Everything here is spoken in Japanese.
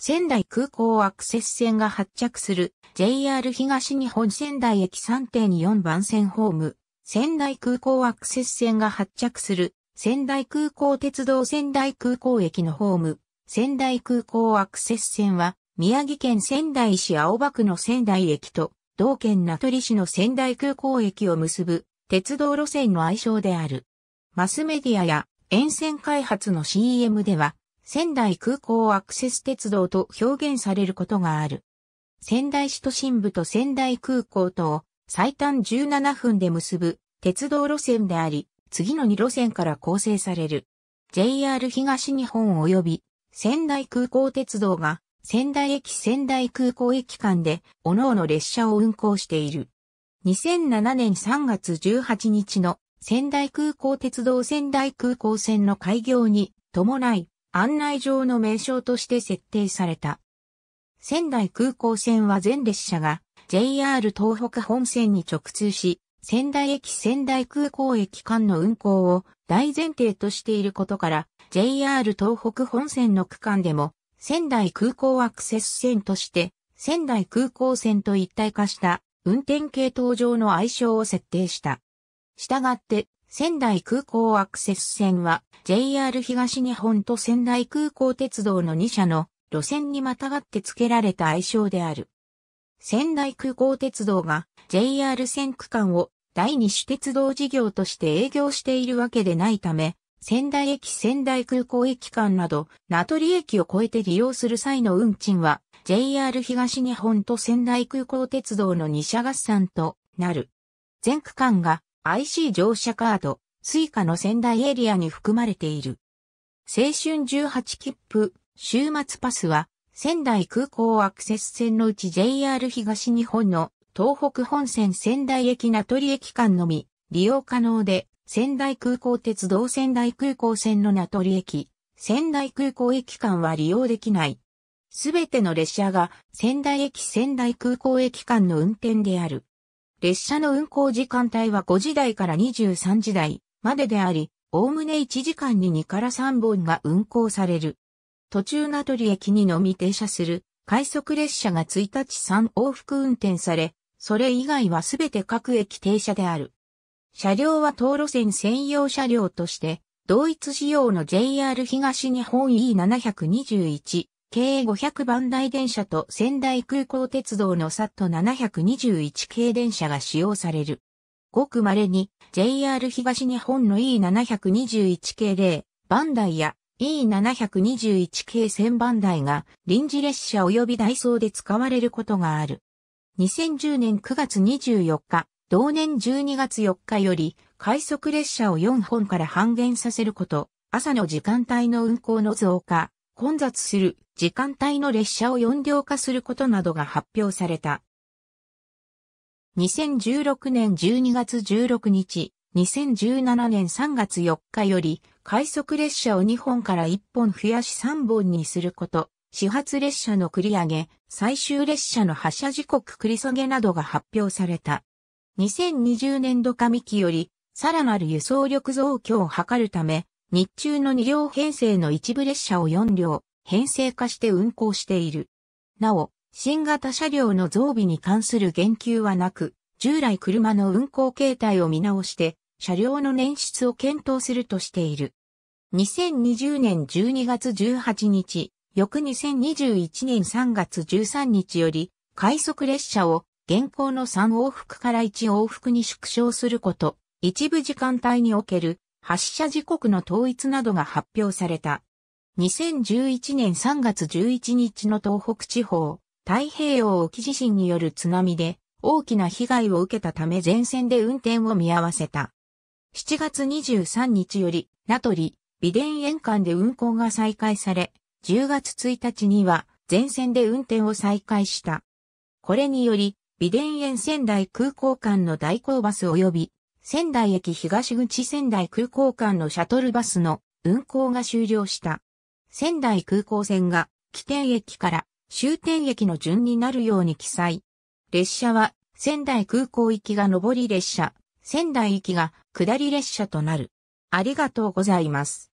仙台空港アクセス線が発着する JR 東日本仙台駅3.4番線ホーム。仙台空港アクセス線が発着する仙台空港鉄道仙台空港駅のホーム。仙台空港アクセス線は宮城県仙台市青葉区の仙台駅と同県名取市の仙台空港駅を結ぶ鉄道路線の愛称である。マスメディアや沿線開発の CM では仙台空港アクセス鉄道と表現されることがある。仙台市都心部と仙台空港とを最短17分で結ぶ鉄道路線であり、次の2路線から構成される。JR 東日本及び仙台空港鉄道が仙台駅仙台空港駅間で各々列車を運行している。2007年3月18日の仙台空港鉄道仙台空港線の開業に伴い案内状の名称として設定された。仙台空港線は全列車が JR 東北本線に直通し、仙台駅仙台空港駅間の運行を大前提としていることから、JR 東北本線の区間でも仙台空港アクセス線として仙台空港線と一体化した運転系統上の愛称を設定した。したがって仙台空港アクセス線は JR 東日本と仙台空港鉄道の2社の路線にまたがって付けられた愛称である。仙台空港鉄道が JR 線区間を第二種鉄道事業として営業しているわけでないため、仙台駅仙台空港駅間など、名取駅を越えて利用する際の運賃は、JR 東日本と仙台空港鉄道の2社合算となる。全区間が IC 乗車カード、スイカの仙台エリアに含まれている。青春18切符、週末パスは、仙台空港アクセス線のうち JR 東日本の東北本線仙台駅名取駅間のみ利用可能で、仙台空港鉄道仙台空港線の名取駅、仙台空港駅間は利用できない。すべての列車が仙台駅仙台空港駅間の運転である。列車の運行時間帯は5時台から23時台までであり、おおむね1時間に2から3本が運行される。途中名取駅にのみ停車する快速列車が1日3往復運転され、それ以外はすべて各駅停車である。車両は道路線専用車両として、同一仕様の JR 東日本 E721 営500番台電車と仙台空港鉄道のサット721系電車が使用される。ごく稀に JR 東日本の E721 系0番台や E721 系1000番台が臨時列車及びダイソーで使われることがある。2010年9月24日、同年12月4日より快速列車を4本から半減させること、朝の時間帯の運行の増加、混雑する時間帯の列車を4両化することなどが発表された。2016年12月16日、2017年3月4日より、快速列車を2本から1本増やし3本にすること、始発列車の繰り上げ、最終列車の発車時刻繰り下げなどが発表された。2020年度上期より、さらなる輸送力増強を図るため、日中の2両編成の一部列車を4両、編成化して運行している。なお、新型車両の増備に関する言及はなく、従来車の運行形態を見直して、車両の捻出を検討するとしている。2020年12月18日、翌2021年3月13日より、快速列車を現行の3往復から1往復に縮小すること、一部時間帯における発射時刻の統一などが発表された。2011年3月11日の東北地方、太平洋沖地震による津波で大きな被害を受けたため全線で運転を見合わせた。7月23日より、名取、美田園間で運行が再開され、10月1日には全線で運転を再開した。これにより、美田園仙台空港間の代行バス及び仙台駅東口仙台空港間のシャトルバスの運行が終了した。仙台空港線が起点駅から終点駅の順になるように記載。列車は仙台空港行きが上り列車、仙台行きが下り列車となる。ありがとうございます。